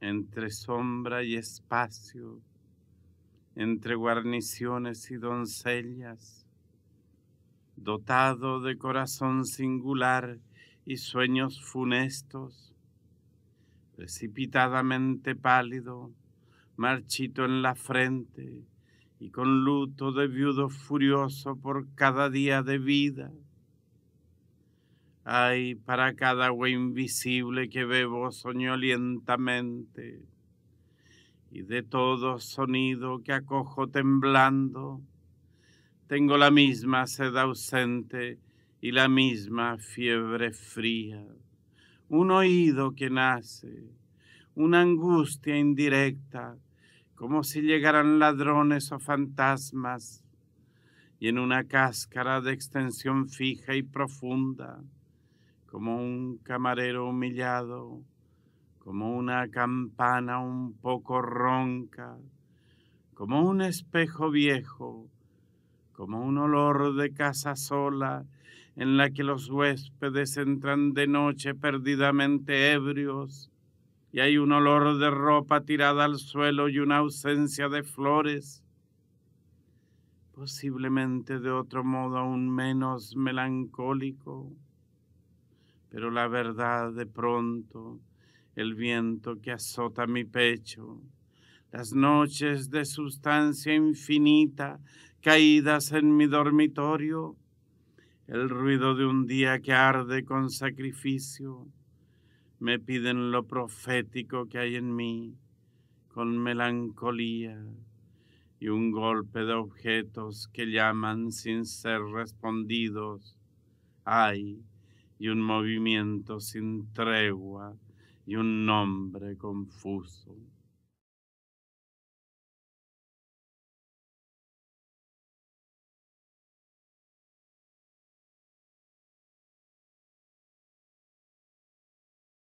entre sombra y espacio, entre guarniciones y doncellas, dotado de corazón singular y sueños funestos, precipitadamente pálido, marchito en la frente y con luto de viudo furioso por cada día de vida Ay, para cada agua invisible que bebo soñolientamente, y de todo sonido que acojo temblando, tengo la misma sed ausente y la misma fiebre fría, un oído que nace, una angustia indirecta, como si llegaran ladrones o fantasmas, y en una cáscara de extensión fija y profunda como un camarero humillado, como una campana un poco ronca, como un espejo viejo, como un olor de casa sola en la que los huéspedes entran de noche perdidamente ebrios, y hay un olor de ropa tirada al suelo y una ausencia de flores, posiblemente de otro modo aún menos melancólico pero la verdad de pronto, el viento que azota mi pecho, las noches de sustancia infinita caídas en mi dormitorio, el ruido de un día que arde con sacrificio, me piden lo profético que hay en mí, con melancolía y un golpe de objetos que llaman sin ser respondidos. Ay, y un movimiento sin tregua y un nombre confuso.